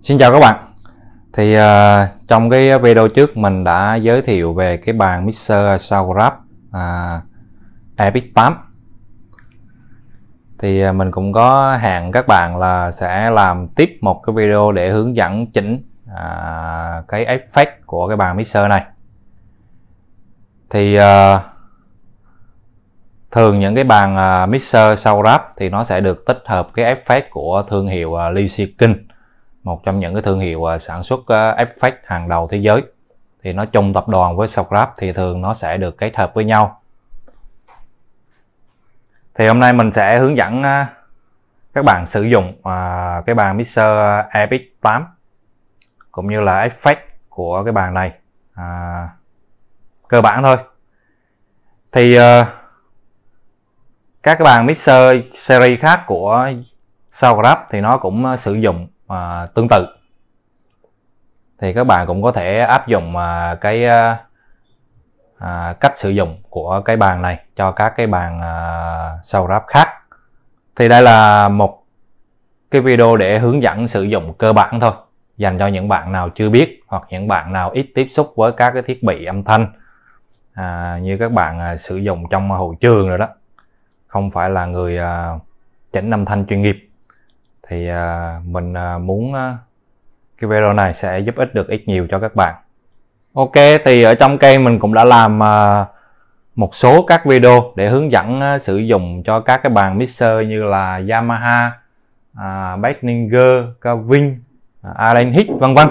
Xin chào các bạn thì uh, trong cái video trước mình đã giới thiệu về cái bàn mixer Soundgrab uh, à, Epic 8 thì uh, mình cũng có hẹn các bạn là sẽ làm tiếp một cái video để hướng dẫn chỉnh uh, cái effect của cái bàn mixer này thì uh, thường những cái bàn à, mixer sau ráp thì nó sẽ được tích hợp cái effect của thương hiệu à, Lysikin một trong những cái thương hiệu à, sản xuất effect hàng đầu thế giới thì nó chung tập đoàn với socrap thì thường nó sẽ được kết hợp với nhau thì hôm nay mình sẽ hướng dẫn các bạn sử dụng cái bàn mixer Epic 8 cũng như là effect của cái bàn này à, cơ bản thôi thì uh, các cái bàn mixer series khác của Soundgrab thì nó cũng ờ, sử dụng à, tương tự thì các bạn cũng có thể áp dụng à, cái à, cách sử dụng của cái bàn này cho các cái bàn à, Soundgrab khác thì đây là một cái video để hướng dẫn sử dụng cơ bản thôi dành cho những bạn nào chưa biết hoặc những bạn nào ít tiếp xúc với các cái thiết bị âm thanh à, như các bạn à, sử dụng trong hội trường rồi đó không phải là người uh, à, chỉnh âm thanh chuyên nghiệp thì uh, mình uh, muốn uh, cái video này sẽ giúp ích được ít nhiều cho các bạn ok thì ở trong cây mình cũng đã làm uh, một số các video để hướng dẫn uh, sử dụng cho các cái bàn mixer như là Yamaha, uh, Behringer, Kavin, Allen Hicks vân vân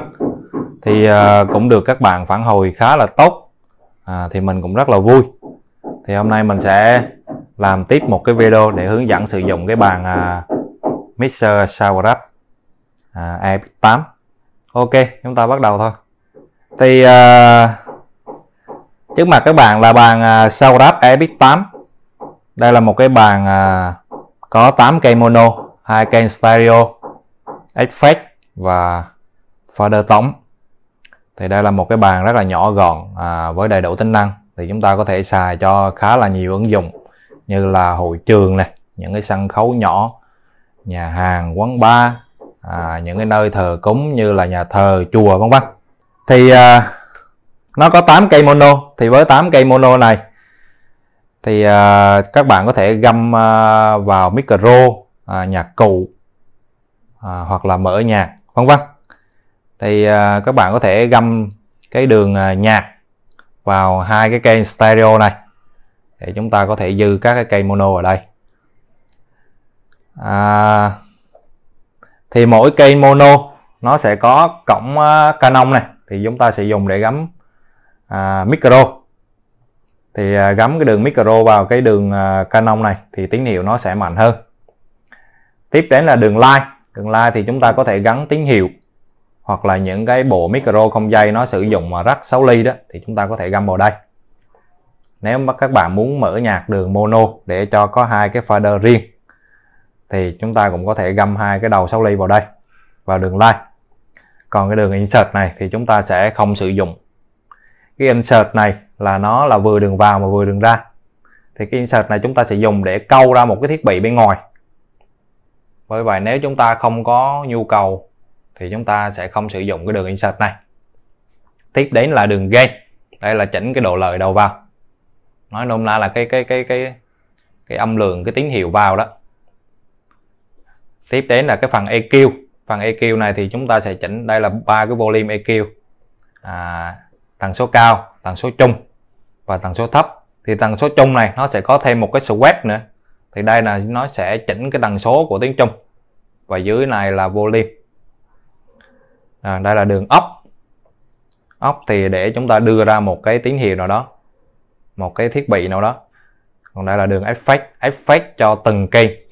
thì uh, cũng được các bạn phản hồi khá là tốt uh, thì mình cũng rất là vui thì hôm nay mình sẽ làm tiếp một cái video để hướng dẫn sử dụng cái bàn à, mixer Sauerkraut à, EF8 ok chúng ta bắt đầu thôi thì à, trước mặt các bạn là bàn à, Sauerkraut EF8 đây là một cái bàn à, có 8 cây mono hai kênh stereo effect và fader tổng thì đây là một cái bàn rất là nhỏ gọn à, với đầy đủ tính năng thì chúng ta có thể xài cho khá là nhiều ứng dụng như là hội trường này những cái sân khấu nhỏ nhà hàng quán bar à, những cái nơi thờ cúng như là nhà thờ chùa vân vân thì à, nó có 8 cây mono thì với 8 cây mono này thì à, các bạn có thể găm à, vào micro à, nhạc cụ à, hoặc là mở nhạc vân vân thì à, các bạn có thể găm cái đường à, nhạc vào hai cái cây stereo này thì chúng ta có thể dư các cái cây mono ở đây à, thì mỗi cây mono nó sẽ có cổng à, Canon này thì chúng ta sẽ dùng để gắm uh, micro thì uh, gắm cái đường micro vào cái đường uh, Canon này thì tín hiệu nó sẽ mạnh hơn tiếp đến là đường line đường line thì chúng ta có thể gắn tín hiệu hoặc là những cái bộ micro không dây nó sử dụng mà rắc 6 ly đó thì chúng ta có thể găm vào đây nếu mà các bạn muốn mở nhạc đường mono để cho có hai cái fader riêng thì chúng ta cũng có thể găm hai cái đầu 6 ly vào đây vào đường line còn cái đường insert này thì chúng ta sẽ không sử dụng cái insert này là nó là vừa đường vào mà vừa đường ra thì cái insert này chúng ta sẽ dùng để câu ra một cái thiết bị bên ngoài bởi vậy nếu chúng ta không có nhu cầu thì chúng ta sẽ không sử dụng cái đường insert này tiếp đến là đường gain đây là chỉnh cái độ lợi đầu vào nói nôm na là cái cái cái cái cái âm lượng cái tín hiệu vào đó tiếp đến là cái phần EQ phần EQ này thì chúng ta sẽ chỉnh đây là ba cái volume EQ à, tần số cao tần số trung và tần số thấp thì tần số trung này nó sẽ có thêm một cái sweep nữa thì đây là nó sẽ chỉnh cái tần số của tiếng trung và dưới này là volume à, đây là đường ốc ốc thì để chúng ta đưa ra một cái tín hiệu nào đó một cái thiết bị nào đó còn đây là đường effect effect cho từng cây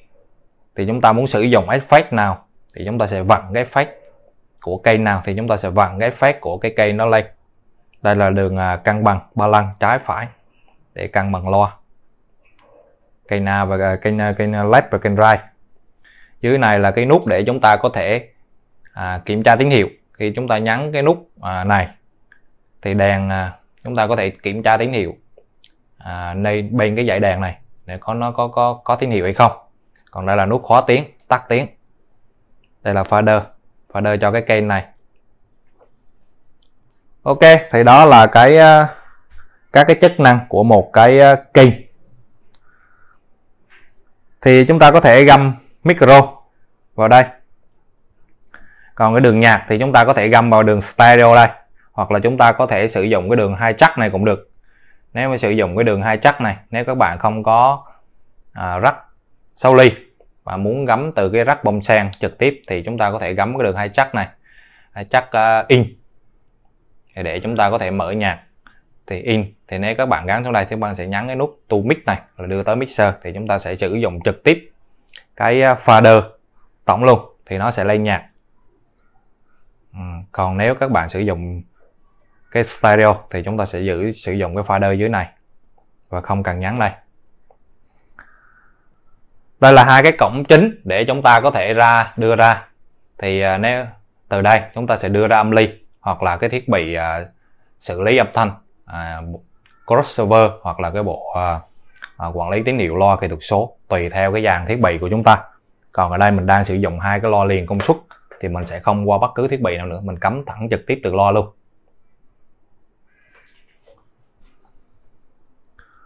thì chúng ta muốn sử dụng effect nào thì chúng ta sẽ vặn cái effect của cây nào thì chúng ta sẽ vặn cái effect của cái cây nó lên đây là đường à, cân bằng ba lăng trái phải để cân bằng loa cây na và cây à, cây left và cây right dưới này là cái nút để chúng ta có thể à, kiểm tra tín hiệu khi chúng ta nhấn cái nút à, này thì đèn à, chúng ta có thể kiểm tra tín hiệu à, đây bên cái dãy đàn này để có nó có có có tín hiệu hay không còn đây là nút khóa tiếng tắt tiếng đây là fader fader cho cái kênh này ok thì đó là cái à, các cái chức năng của một cái à, kênh thì chúng ta có thể găm micro vào đây còn cái đường nhạc thì chúng ta có thể găm vào đường stereo đây hoặc là chúng ta có thể sử dụng cái đường hai chắc này cũng được nếu mà sử dụng cái đường hai chắc này nếu các bạn không có à, rắc sau ly và muốn gắm từ cái rắc bông sen trực tiếp thì chúng ta có thể gắm cái đường hai chắc này hai chắc uh, in để chúng ta có thể mở nhạc thì in thì nếu các bạn gắn xuống đây thì các bạn sẽ nhấn cái nút to mix này là đưa tới mixer thì chúng ta sẽ sử dụng trực tiếp cái à, fader tổng luôn thì nó sẽ lên nhạc ừ, còn nếu các bạn sử dụng cái stereo thì chúng ta sẽ giữ sử dụng cái fader dưới này và không cần nhắn đây đây là hai cái cổng chính để chúng ta có thể ra đưa ra thì à, nếu từ đây chúng ta sẽ đưa ra âm ly hoặc là cái thiết bị à, xử lý âm thanh à, crossover hoặc là cái bộ à, à, quản lý tín hiệu loa kỹ thuật số tùy theo cái dàn thiết bị của chúng ta còn ở đây mình đang sử dụng hai cái loa liền công suất thì mình sẽ không qua bất cứ thiết bị nào nữa mình cắm thẳng trực tiếp từ loa luôn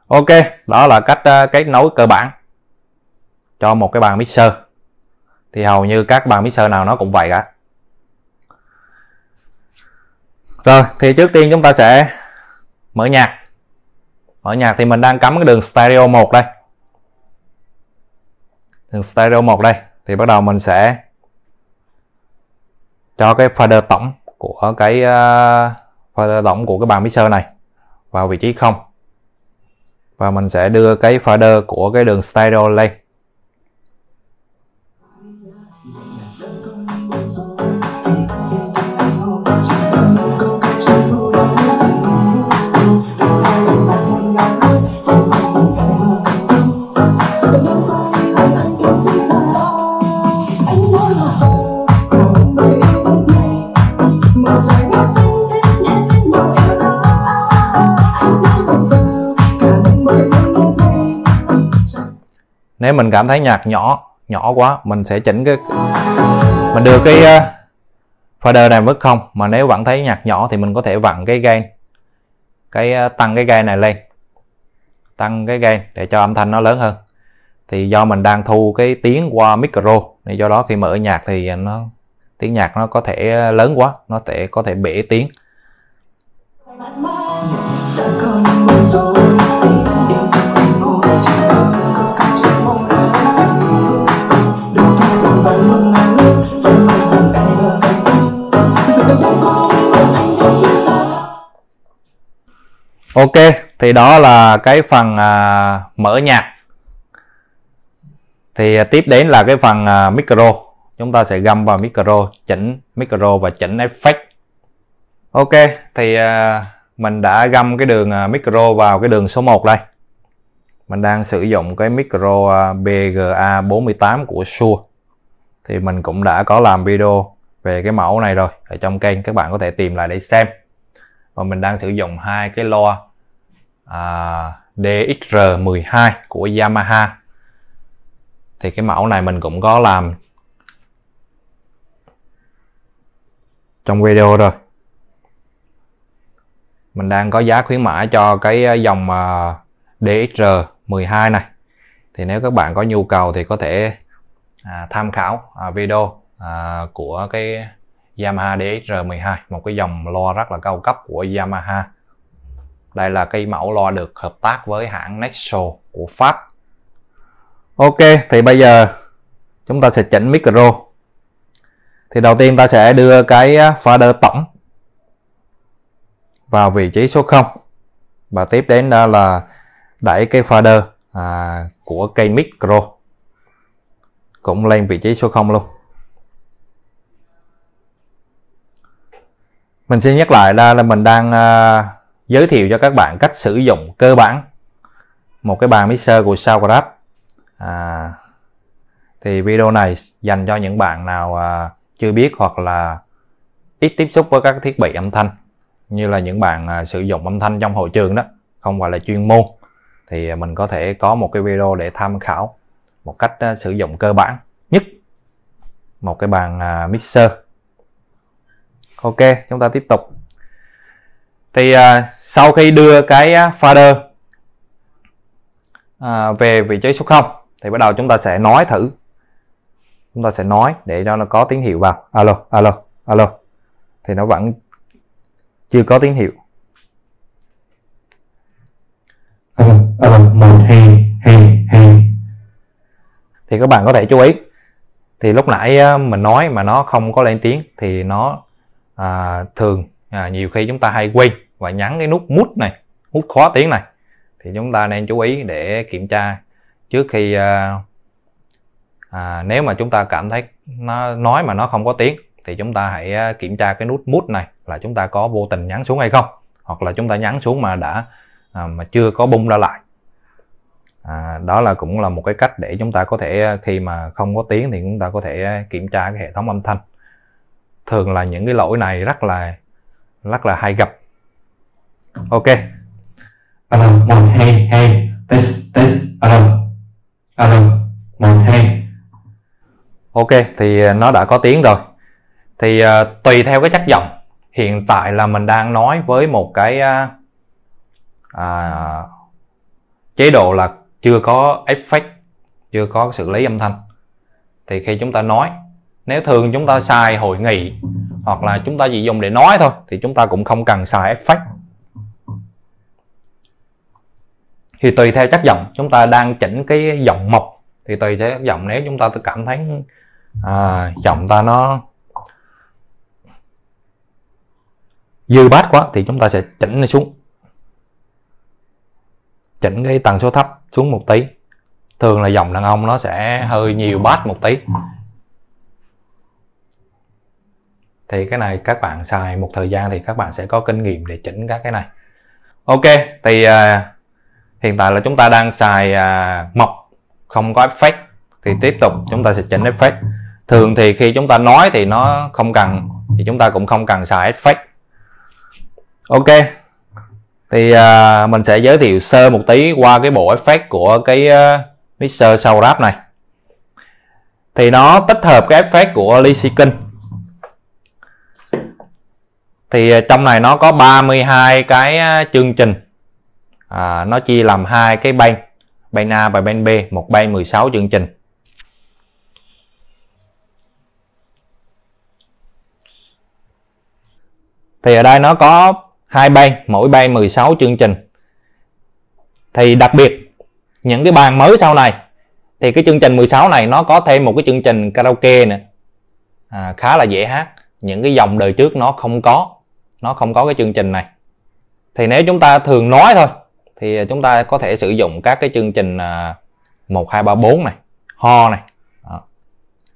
ok đó là cách ờ, kết nối cơ bản cho một cái bàn mixer thì hầu như các bàn mixer nào nó cũng vậy cả rồi thì trước tiên chúng ta sẽ mở nhạc mở nhạc thì mình đang cắm cái đường stereo 1 đây đường stereo 1 đây thì bắt đầu mình sẽ cho cái fader tổng của cái uh, ờ, fader tổng của cái bàn mixer này vào vị trí không và mình sẽ đưa cái folder của cái đường style lên nếu mình cảm thấy nhạc nhỏ nhỏ quá mình sẽ chỉnh cái mình đưa cái ờ, fader này mức không mà nếu vẫn thấy nhạc nhỏ thì mình có thể vặn cái gain cái ờ, tăng cái gain này lên tăng cái gain để cho âm thanh nó lớn hơn thì do mình đang thu cái tiếng qua micro nên do đó khi mở nhạc thì nó tiếng nhạc nó có thể ờ, lớn quá nó thể có thể bể tiếng Ok, thì đó là cái phần à, mở nhạc Thì à, tiếp đến là cái phần à, micro Chúng ta sẽ găm vào micro, chỉnh micro và chỉnh effect Ok, thì à, mình đã găm cái đường à, micro vào cái đường số 1 đây Mình đang sử dụng cái micro à, BGA48 của Shure thì mình cũng đã có làm video về cái mẫu này rồi ở trong kênh các bạn có thể tìm lại để xem và mình đang sử dụng hai cái loa à, DXR12 của Yamaha thì cái mẫu này mình cũng có làm trong video rồi mình đang có giá khuyến mãi cho cái à, dòng à, DXR 12 này thì nếu các bạn có nhu cầu thì có thể À, tham khảo à, video à, của cái Yamaha DSR12 một cái dòng loa rất là cao cấp của Yamaha đây là cây mẫu loa được hợp tác với hãng Nexo của Pháp Ok thì bây giờ chúng ta sẽ chỉnh micro thì đầu tiên ta sẽ đưa cái fader tổng vào vị trí số 0 và tiếp đến đó là đẩy cái fader à, của cây micro cũng lên vị trí số 0 luôn mình xin nhắc lại là, là mình đang uh, giới thiệu cho các bạn cách sử dụng cơ bản một cái bàn mixer của Soundcraft à, thì video này dành cho những bạn nào à, chưa biết hoặc là ít tiếp xúc với các thiết bị âm thanh như là những bạn à, sử dụng âm thanh trong hội trường đó không phải là chuyên môn thì mình có thể có một cái video để tham khảo một cách ờ, sử dụng cơ bản nhất một cái bàn à, mixer ok chúng ta tiếp tục thì à, sau khi đưa cái à, fader về vị trí số 0 thì bắt đầu chúng ta sẽ nói thử chúng ta sẽ nói để cho nó có tín hiệu vào alo alo alo thì nó vẫn chưa có tín hiệu alo alo một hai hai thì các bạn có thể chú ý thì lúc nãy mình nói mà nó không có lên tiếng thì nó à, thường à, nhiều khi chúng ta hay quên và nhắn cái nút mút này mút khó tiếng này thì chúng ta nên chú ý để kiểm tra trước khi à, à, nếu mà chúng ta cảm thấy nó nói mà nó không có tiếng thì chúng ta hãy kiểm tra cái nút mút này là chúng ta có vô tình nhắn xuống hay không hoặc là chúng ta nhắn xuống mà đã à, mà chưa có bung ra lại à, đó là cũng là một cái cách để chúng ta có thể ờ, khi mà không có tiếng thì chúng ta có thể ờ, kiểm tra cái hệ thống âm thanh thường là những cái lỗi này rất là rất là hay gặp ok alarm một hai hai test test alarm alarm một hai ok thì ờ, nó đã có tiếng rồi thì uh, tùy theo cái chất giọng hiện tại là mình đang nói với một cái uh, uh, chế độ là chưa có effect chưa có xử lý âm thanh thì khi chúng ta nói nếu thường chúng ta xài hội nghị hoặc là chúng ta chỉ dùng để nói thôi thì chúng ta cũng không cần xài effect thì tùy theo chất giọng chúng ta đang chỉnh cái giọng mộc thì tùy theo chất giọng nếu chúng ta cảm thấy à, giọng ta nó dư bát quá thì chúng ta sẽ chỉnh nó xuống chỉnh cái tần số thấp xuống một tí thường là dòng đàn ông nó sẽ hơi nhiều bass một tí thì cái này các bạn xài một thời gian thì các bạn sẽ có kinh nghiệm để chỉnh các cái này ok thì uh, hiện tại là chúng ta đang xài uh, mộc không có effect thì tiếp tục chúng ta sẽ chỉnh effect thường thì khi chúng ta nói thì nó không cần thì chúng ta cũng không cần xài effect ok thì uh, mình sẽ giới thiệu sơ một tí qua cái bộ effect của cái uh, mixer sau ráp này thì nó tích hợp cái effect của Lysican thì à, trong này nó có 32 cái chương trình à, nó chia làm hai cái band band A và band B một band 16 chương trình thì ở đây nó có hai bay mỗi ban 16 chương trình thì đặc biệt những cái bàn mới sau này thì cái chương trình 16 này nó có thêm một cái chương trình karaoke nữa à, khá là dễ hát những cái dòng đời trước nó không có nó không có cái chương trình này thì nếu chúng ta thường nói thôi thì chúng ta có thể sử dụng các cái chương trình à, một hai ba bốn này ho này Đó.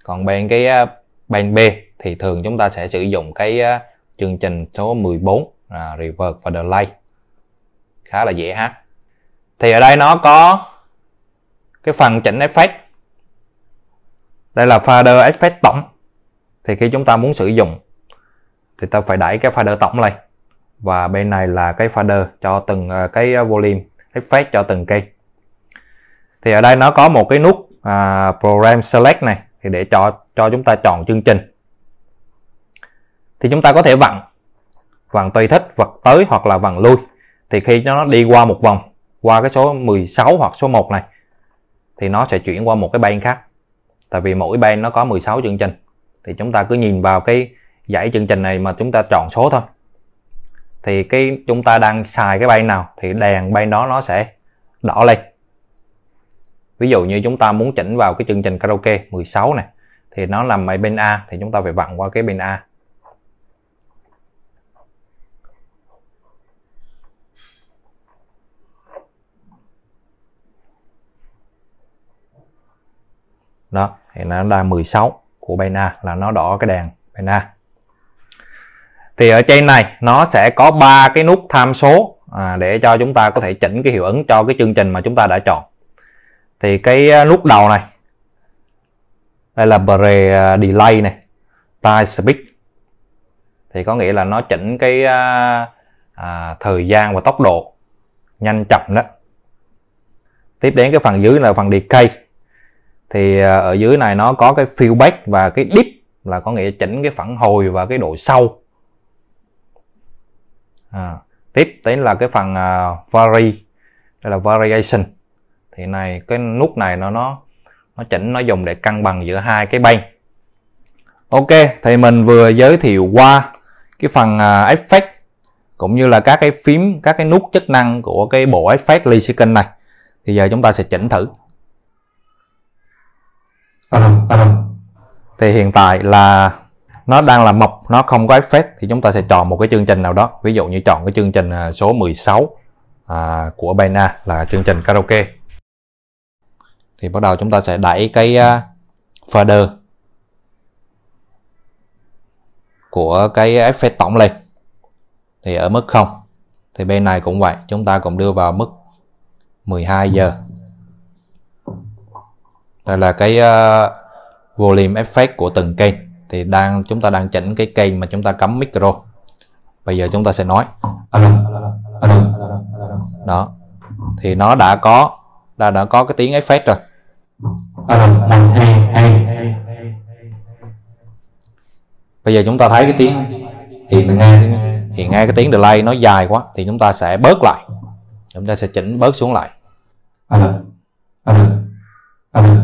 còn bên cái à, bên B thì thường chúng ta sẽ sử dụng cái à, chương trình số 14 à, reverb và delay khá là dễ hát thì ở đây nó có cái phần chỉnh effect đây là fader effect tổng thì khi chúng ta muốn sử dụng thì ta phải đẩy cái fader tổng lên và bên này là cái fader cho từng à, cái volume effect cho từng cây thì ở đây nó có một cái nút à, program select này thì để cho cho chúng ta chọn chương trình thì chúng ta có thể vặn vàng tùy thích vật tới hoặc là vàng lui thì khi nó đi qua một vòng qua cái số 16 hoặc số 1 này thì nó sẽ chuyển qua một cái band khác tại vì mỗi band nó có 16 chương trình thì chúng ta cứ nhìn vào cái dãy chương trình này mà chúng ta chọn số thôi thì cái chúng ta đang xài cái bay nào thì đèn bay đó nó sẽ đỏ lên ví dụ như chúng ta muốn chỉnh vào cái chương trình karaoke 16 này thì nó nằm ở bên A thì chúng ta phải vặn qua cái bên A đó thì nó là 16 của Bena là nó đỏ cái đèn Bena thì ở trên này nó sẽ có ba cái nút tham số à, để cho chúng ta có thể chỉnh cái hiệu ứng cho cái chương trình mà chúng ta đã chọn thì cái à, nút đầu này đây là pre à, delay này time speed thì có nghĩa là nó chỉnh cái à, à, thời gian và tốc độ nhanh chậm đó tiếp đến cái phần dưới là phần decay thì à, ở dưới này nó có cái feedback và cái deep là có nghĩa chỉnh cái phản hồi và cái độ sâu à, tiếp đến là cái phần uh, vary đây là variation thì này cái nút này nó nó nó chỉnh nó dùng để cân bằng giữa hai cái bên ok thì mình vừa giới thiệu qua cái phần uh, effect cũng như là các cái phím các cái nút chức năng của cái bộ effect lee này thì giờ chúng ta sẽ chỉnh thử thì hiện tại là nó đang là mập nó không có effect thì chúng ta sẽ chọn một cái chương trình nào đó ví dụ như chọn cái chương trình à, số 16 à, của Baina là chương trình karaoke thì bắt đầu chúng ta sẽ đẩy cái uh, folder của cái effect tổng lên thì ở mức không thì bên này cũng vậy chúng ta cũng đưa vào mức 12 giờ đây là cái uh, volume effect của từng kênh thì đang chúng ta đang chỉnh cái kênh mà chúng ta cắm micro bây giờ chúng ta sẽ nói đó thì nó đã có đã đã có cái tiếng effect rồi bây giờ chúng ta thấy cái tiếng hiện nghe thì nghe cái tiếng delay nó dài quá thì chúng ta sẽ bớt lại chúng ta sẽ chỉnh bớt xuống lại Alo. Alo. Alo.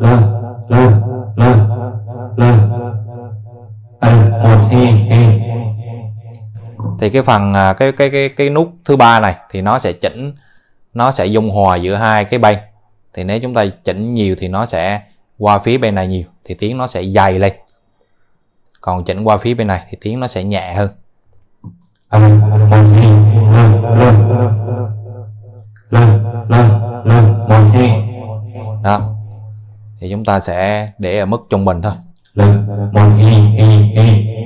la la la la a một hai hai thì cái phần à, cái cái cái cái nút thứ ba này thì nó sẽ chỉnh nó sẽ dung hòa giữa hai cái bên thì nếu chúng ta chỉnh nhiều thì nó sẽ qua phía bên này nhiều thì tiếng nó sẽ dày lên còn chỉnh qua phía bên này thì tiếng nó sẽ nhẹ hơn đó thì chúng ta sẽ để ở mức trung bình thôi lên một hai hai hai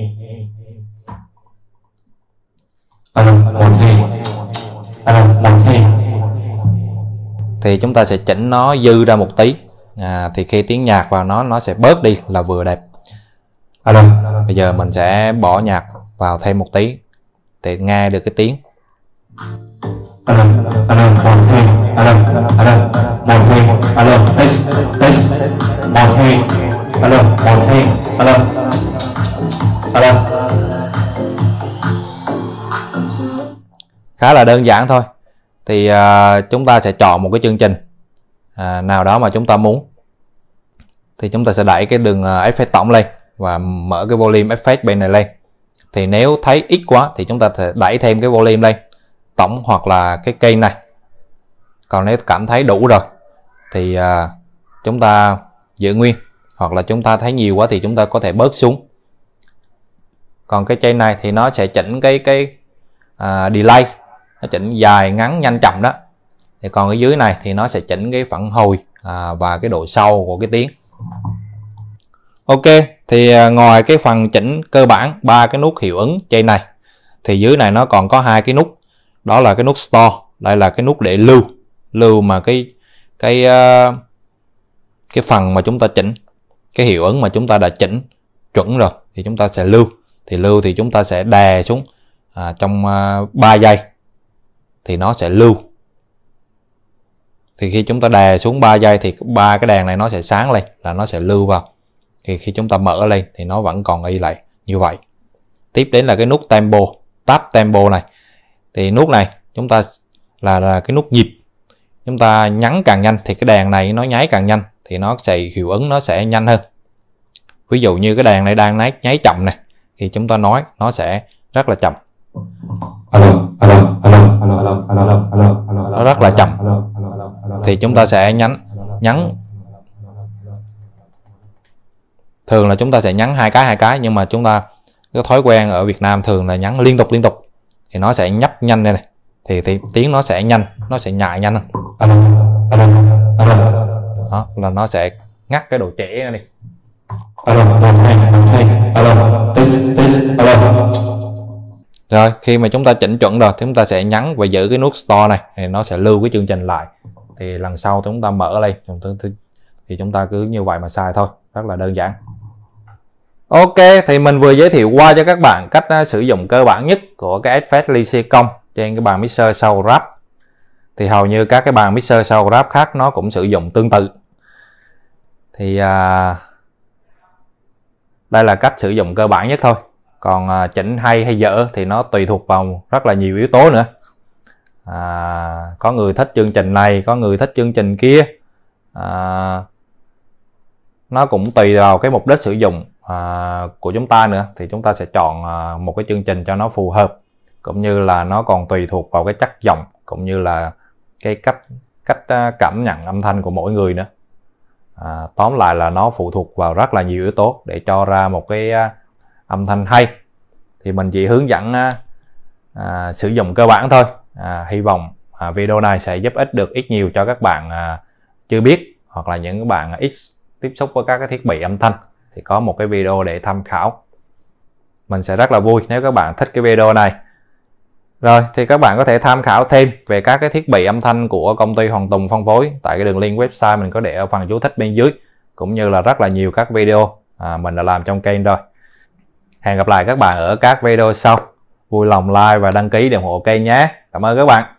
alo một hai một hai thì chúng ta sẽ chỉnh nó dư ra một tí à, thì khi tiếng nhạc vào nó nó sẽ bớt đi là vừa đẹp alo bây giờ mình sẽ bỏ nhạc vào thêm một tí để nghe được cái tiếng alo alo một hai alo alo một hai alo test test một hai alo một hai alo alo khá là đơn giản thôi thì uh, chúng ta sẽ chọn một cái chương trình uh, nào đó mà chúng ta muốn thì chúng ta sẽ đẩy cái đường uh, effect tổng lên và mở cái volume effect bên này lên thì nếu thấy ít quá thì chúng ta sẽ đẩy thêm cái volume lên tổng hoặc là cái cây này còn nếu cảm thấy đủ rồi thì à, chúng ta giữ nguyên hoặc là chúng ta thấy nhiều quá thì chúng ta có thể bớt xuống còn cái chain này thì nó sẽ chỉnh cái cái à, delay nó chỉnh dài ngắn nhanh chậm đó thì còn ở dưới này thì nó sẽ chỉnh cái phản hồi à, và cái độ sâu của cái tiếng ok thì à, ngoài cái phần chỉnh cơ bản ba cái nút hiệu ứng trên này thì dưới này nó còn có hai cái nút đó là cái nút store đây là cái nút để lưu lưu mà cái cái à, cái phần mà chúng ta chỉnh cái hiệu ứng mà chúng ta đã chỉnh chuẩn rồi thì chúng ta sẽ lưu thì lưu thì chúng ta sẽ đè xuống à, trong à, 3 giây thì nó sẽ lưu thì khi chúng ta đè xuống 3 giây thì ba cái đèn này nó sẽ sáng lên là nó sẽ lưu vào thì khi chúng ta mở lên thì nó vẫn còn y lại như vậy tiếp đến là cái nút tempo tab tempo này thì nút này chúng ta là, là cái nút nhịp chúng ta nhắn càng nhanh thì cái đèn này nó nháy càng nhanh thì nó sẽ hiệu ứng nó sẽ nhanh hơn ví dụ như cái đèn này đang nháy, nháy chậm này thì chúng ta nói nó sẽ rất là chậm alo alo alo alo alo alo alo alo nó rất là chậm thì chúng ta sẽ nhắn nhắn thường là chúng ta sẽ nhắn hai cái hai cái nhưng mà chúng ta cái thói quen ở Việt Nam thường là nhắn liên tục liên tục thì nó sẽ nhấp nhanh đây này thì, thì tiếng nó sẽ nhanh nó sẽ nhại nhanh đó là nó sẽ ngắt cái độ trễ này đi rồi khi mà chúng ta chỉnh chuẩn rồi thì chúng ta sẽ nhắn và giữ cái nút store này thì nó sẽ lưu cái chương trình lại thì lần sau chúng ta mở đây thì chúng ta cứ như vậy mà xài thôi rất là đơn giản Ok thì mình vừa giới thiệu qua cho các bạn cách à, sử dụng cơ bản nhất của cái Adfast Lycee trên cái bàn mixer sau rap thì hầu như các cái bàn mixer sau rap khác nó cũng sử dụng tương tự thì à, đây là cách sử dụng cơ bản nhất thôi còn à, chỉnh hay hay dở thì nó tùy thuộc vào rất là nhiều yếu tố nữa à, có người thích chương trình này có người thích chương trình kia à, nó cũng tùy vào cái mục đích sử dụng à, của chúng ta nữa thì chúng ta sẽ chọn à, một cái chương trình cho nó phù hợp cũng như là nó còn tùy thuộc vào cái chất giọng cũng như là cái cách cách à, cảm nhận âm thanh của mỗi người nữa à, tóm lại là nó phụ thuộc vào rất là nhiều yếu tố để cho ra một cái à, âm thanh hay thì mình chỉ hướng dẫn à, à, sử dụng cơ bản thôi à, hy vọng à, video này sẽ giúp ích được ít nhiều cho các bạn à, chưa biết hoặc là những bạn ít tiếp xúc với các cái thiết bị âm thanh thì có một cái video để tham khảo mình sẽ rất là vui nếu các bạn thích cái video này rồi thì các bạn có thể tham khảo thêm về các cái thiết bị âm thanh của công ty Hoàng Tùng phân phối tại cái đường link website mình có để ở phần chú thích bên dưới cũng như là rất là nhiều các video à, mình đã làm trong kênh rồi. Hẹn gặp lại các bạn ở các video sau. Vui lòng like và đăng ký để ủng hộ kênh nhé. Cảm ơn các bạn.